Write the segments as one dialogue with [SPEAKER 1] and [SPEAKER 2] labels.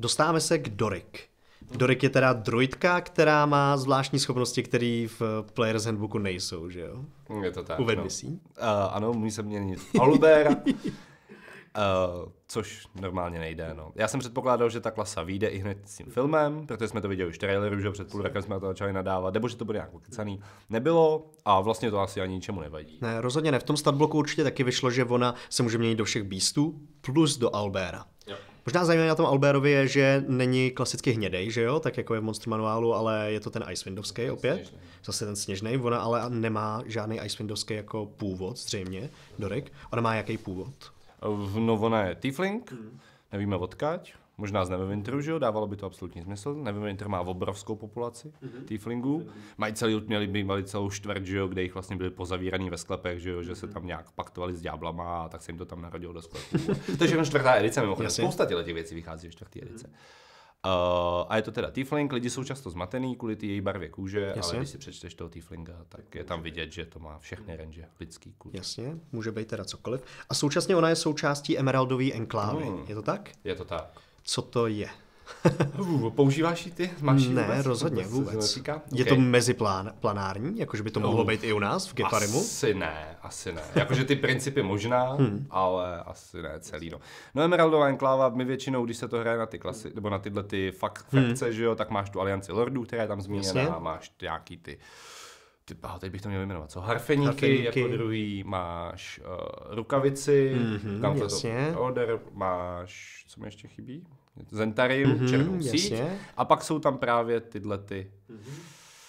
[SPEAKER 1] Dostáváme se k Dorik. Dorik je teda droidka, která má zvláštní schopnosti,
[SPEAKER 2] které v Player's Handbooku nejsou, že jo? Je to tak. Uvedli no. si? Uh, ano, můj se měnit Oluber, uh, eh, což normálně nejde. No. Já jsem předpokládal, že ta klasa vyjde i hned s tím filmem, protože jsme to viděli už traileru, že před půl rokem jsme to začali nadávat, nebo že to bude nějak ukecaný. Nebylo a vlastně to asi ani ničemu nevadí.
[SPEAKER 1] Ne, rozhodně ne. V tom statbloku určitě taky vyšlo, že ona se může měnit do všech bístů plus do Albera. Možná zajímavé na tom Alberovi je, že není klasicky hnědej, že jo, tak jako je v Monster Manuálu, ale je to ten Icewindovský opět. Sněžnej. Zase ten sněžný, ona ale nemá žádný Icewindovský jako původ, zřejmě, Dorek.
[SPEAKER 2] Ona má jaký původ? No, ona je Tiefling, mm. nevíme odkaď. Možná z Neverwinteru, že jo, dávalo by to absolutní smysl. Neverwinter má obrovskou populaci mm-hmm. tieflingů. Mají celý, měli by mali celou čtvrt, že jo, kde jich vlastně byli pozavíraní ve sklepech, že jo, že se mhm. tam nějak paktovali s ďáblama a tak se jim to tam narodilo do sklepů. to je čtvrtá edice, mimochodem, spousta těch věcí vychází z čtvrté mhm. edice. Mm-hmm. Uh, a je to teda tiefling, lidi jsou často zmatený kvůli ty její barvě kůže, Jasně. ale když si přečteš toho tieflinga, tak je tam vidět, že to má všechny range lidský kůže. Jasně,
[SPEAKER 1] může být teda cokoliv. A současně ona je součástí Emeraldové enklávy, hmm. je to tak?
[SPEAKER 2] Je to tak co to je. Používáš ji ty? Máš ne, vůbec? rozhodně vůbec. vůbec. Je okay. to meziplanární, jakože by to mohlo být i u nás v Geparimu? Asi ne, asi ne. Jakože ty principy možná, hmm. ale asi ne celý. No, no Emeraldová enkláva, my většinou, když se to hraje na ty klasy, nebo na tyhle ty fakt hmm. frakce, hmm. že jo, tak máš tu alianci lordů, která je tam zmíněna, a máš nějaký ty uh, ty, ah, teď bych to měl jmenovat, co? Harfeníky, Harfeníky. jako druhý, máš uh, rukavici, mm-hmm, jasně. order, máš, co mi ještě chybí? Zentarium, mm-hmm, černou síť jasně. a pak jsou tam právě tyhle ty mm-hmm.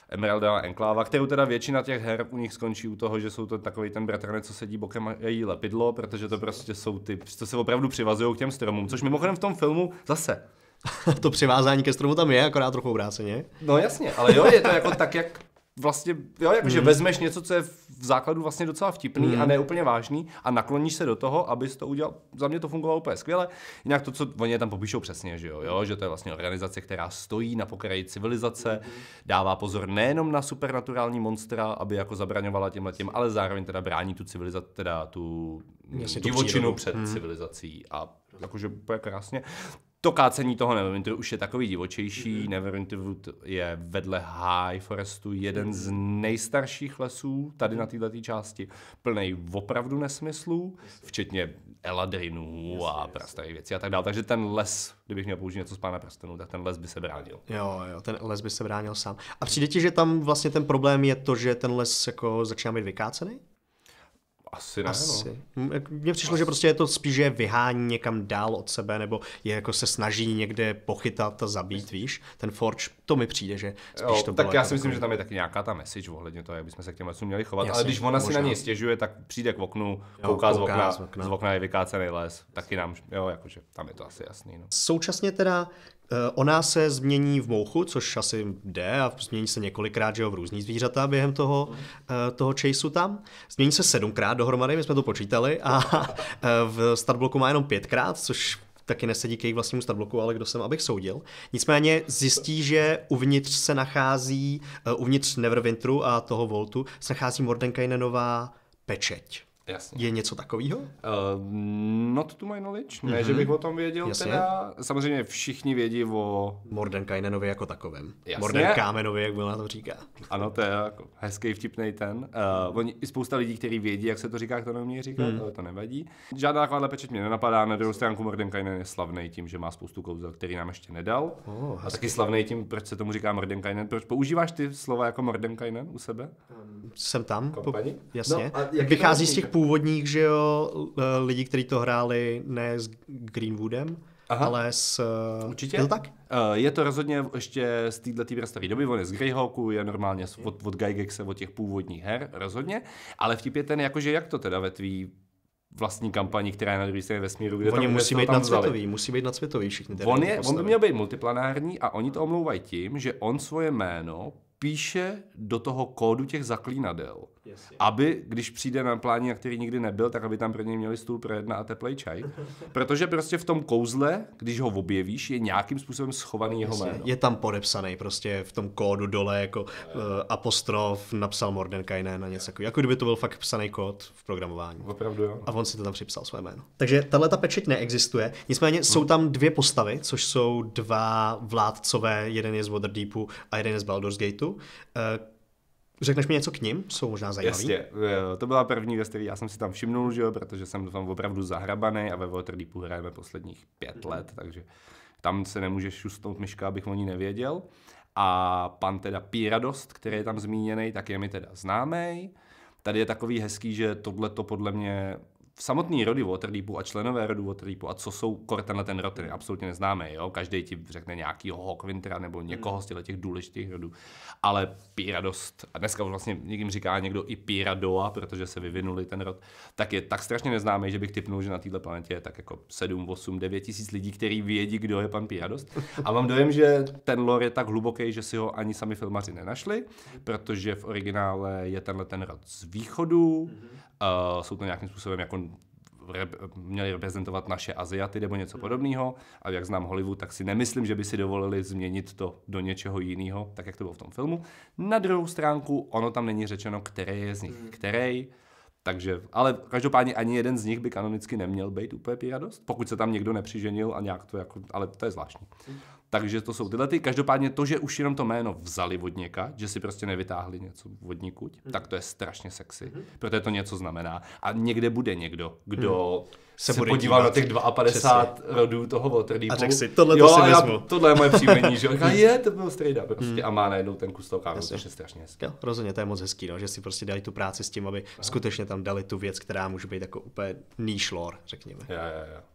[SPEAKER 2] Emeralda a Enkláva, kterou teda většina těch her u nich skončí u toho, že jsou to takový ten bratranec, co sedí bokem a její lepidlo, protože to prostě jsou ty, co se opravdu přivazují k těm stromům, což mimochodem v tom filmu zase to přivázání ke stromu tam je, akorát trochu obráceně. No jasně, ale jo, je to jako tak, jak vlastně, jo, jakože hmm. vezmeš něco, co je v základu vlastně docela vtipný hmm. a mhm. ne úplně vážný a nakloníš se do toho, abys to udělal. Za mě to fungovalo úplně skvěle. Jinak to, co oni tam popíšou přesně, že jo, jo že to je vlastně organizace, která stojí na pokraji civilizace, hmm. dává pozor nejenom na supernaturální monstra, aby jako zabraňovala těm letím, ale zároveň teda brání tu civilizaci, teda tu divočinu před hmm. civilizací a jakože úplně krásně to kácení toho Neverwinteru už je takový divočejší. Mm-hmm. Neverwinterwood je vedle High Forestu jeden mm-hmm. z nejstarších lesů tady na této části, plný opravdu nesmyslů, yes. včetně Eladrinů yes, a yes. prastarých věcí a tak dále. Takže ten les, kdybych měl použít něco z Pána prstenů, tak ten les by se bránil.
[SPEAKER 1] Jo, jo, ten les by se bránil sám. A přijde ti, že tam vlastně ten problém je to, že ten les jako začíná být vykácený? Asi ne, no. Asi. No. Mně přišlo, Asi. že prostě je to spíš, že vyhání někam dál od sebe, nebo je jako se snaží někde
[SPEAKER 2] pochytat a zabít, víš. Ten Forge to mi přijde, že spíš jo, to Tak já jako si myslím, že tam je taky nějaká ta message ohledně toho, jak bychom se k těm lesům měli chovat. Jasně, ale když ona si na něj stěžuje, tak přijde k oknu, jo, kouká, z okna, z okna, z okna je vykácený les, taky nám, jo, jakože tam je to asi jasný. No.
[SPEAKER 1] Současně teda eh, Ona se změní v mouchu, což asi jde a změní se několikrát, že jo, v různý zvířata během toho, eh, toho chaseu tam. Změní se sedmkrát dohromady, my jsme to počítali a eh, v startbloku má jenom pětkrát, což taky nesedí k jejich vlastnímu startbloku, ale kdo jsem, abych soudil. Nicméně zjistí, že uvnitř se nachází, eh, uvnitř Neverwinteru a toho Voltu se nachází Mordenkainenová pečeť. Jasně. Je něco takového?
[SPEAKER 2] Uh, eh, not to my knowledge. Ne, mm-hmm. že bych o tom věděl. Jasně. Teda, samozřejmě všichni vědí o... Mordenkainenovi jako takovém. Jasně. Mordenkámenovi, jak byl na to říká. Ano, to je jako hezký, vtipný ten. Uh, oni, spousta lidí, kteří vědí, jak se to říká, to neumí říkat, mm. ale to nevadí. Žádná takováhle pečet mě nenapadá. Na druhou stránku Mordenkainen je slavný tím, že má spoustu kouzel, který nám ještě nedal. Oh, a taky slavný tím, proč se tomu říká Mordenkainen. Proč používáš ty slova jako Mordenkainen u sebe? Um, jsem tam. Po, jasně. No, jak Vychází z těch
[SPEAKER 1] původních, že jo, lidí, kteří to hráli ne s Greenwoodem, Aha. ale s... Eh, Určitě. Byl tak?
[SPEAKER 2] Eh, je to rozhodně ještě z této staré doby, on je z Greyhawku, je normálně od, od Gygaxe, od těch původních her, rozhodně, ale vtip je ten, jakože jak to teda ve tvý vlastní kampani, která je na druhé straně vesmíru, kde oni tam, musí být nadsvětový,
[SPEAKER 1] musí být nadsvětový všichni. On, je, on by
[SPEAKER 2] měl být multiplanární a oni to omlouvají tím, že on svoje jméno píše do toho kódu těch zaklínadel. Aby, když přijde na plání, na který nikdy nebyl, tak aby tam pro něj měli stůl pro jedna a teplej čaj. Protože prostě v tom kouzle, když ho objevíš, je nějakým způsobem schovaný jeho jméno. No. Je tam podepsaný prostě v tom kódu dole jako uh,
[SPEAKER 1] apostrof, napsal Mordenkainen na něco takového. Jako kdyby to byl fakt psaný kód v programování. Opravdu jo. A on si to tam připsal své jméno. Takže tahle ta pečeť neexistuje. Nicméně hmm. jsou tam dvě postavy, což jsou dva vládcové, jeden je z Waterdeepu a jeden je z Baldur's Gateu, uh, Řekneš mi něco k ním? Jsou možná zajímavé. Jasně,
[SPEAKER 2] eh, to byla první věc, který já jsem si tam všimnul, že jo, protože jsem tam opravdu zahrabaný a ve Waterdeepu hrajeme posledních pět mhm. let, takže tam se nemůžeš šustnout myška, abych o ní nevěděl. A pan teda Píradost, který je tam zmíněný, tak je mi teda známý. Tady je takový hezký, že tohle to podle mě samotný rody Waterdeepu a členové rodu Waterdeepu a co jsou korta na ten rod, ten je absolutně neznámý, Jo? Každý ti řekne nějakýho Hawkwintera nebo hmm. někoho z těch důležitých rodů. Ale Píradost, a dneska už vlastně někým říká někdo i Píradoa, protože se vyvinuli ten rod, tak je tak strašně neznámý, že bych typnul, že na této planetě je tak jako 7, 8, 9 tisíc lidí, kteří vědí, kdo je pan Píradost. A mám dojem, že ten lore je tak hluboký, že si ho ani sami filmaři nenašli, protože v originále je tenhle ten rod z východu, uh, jsou to nějakým způsobem jako rep- měli reprezentovat naše Aziaty nebo něco hmm. podobného. A jak znám Hollywood, tak si nemyslím, že by si dovolili změnit to do něčeho jiného, tak jak to bylo v tom filmu. Na druhou stránku, ono tam není řečeno, který je z nich hmm. který. Takže, ale každopádně ani jeden z nich by kanonicky neměl být úplně piradost, pokud se tam někdo nepřiženil a nějak to jako, ale to je zvláštní. Hmm. Takže to jsou tyhle ty. Každopádně to, že už jenom to jméno vzali od něka, že si prostě nevytáhli něco od nikuď, mm. tak to je strašně sexy, mm. protože to něco znamená. A někde bude někdo, kdo mm. se, se bude podíval dívat. na těch 52 Přesně. rodů toho Waterdeepu. A řekl si, tohle jo, to si vezmu. Já, tohle je moje příjmení, že a je, to byl strejda prostě. Mm. A má najednou ten kus toho kávu, což je strašně hezké. Jo,
[SPEAKER 1] rozhodně, to je moc hezký, no, že si prostě dali tu práci s tím, aby Aha. skutečně tam dali tu věc, která může být jako úplně níšlor, řekněme. Já já já.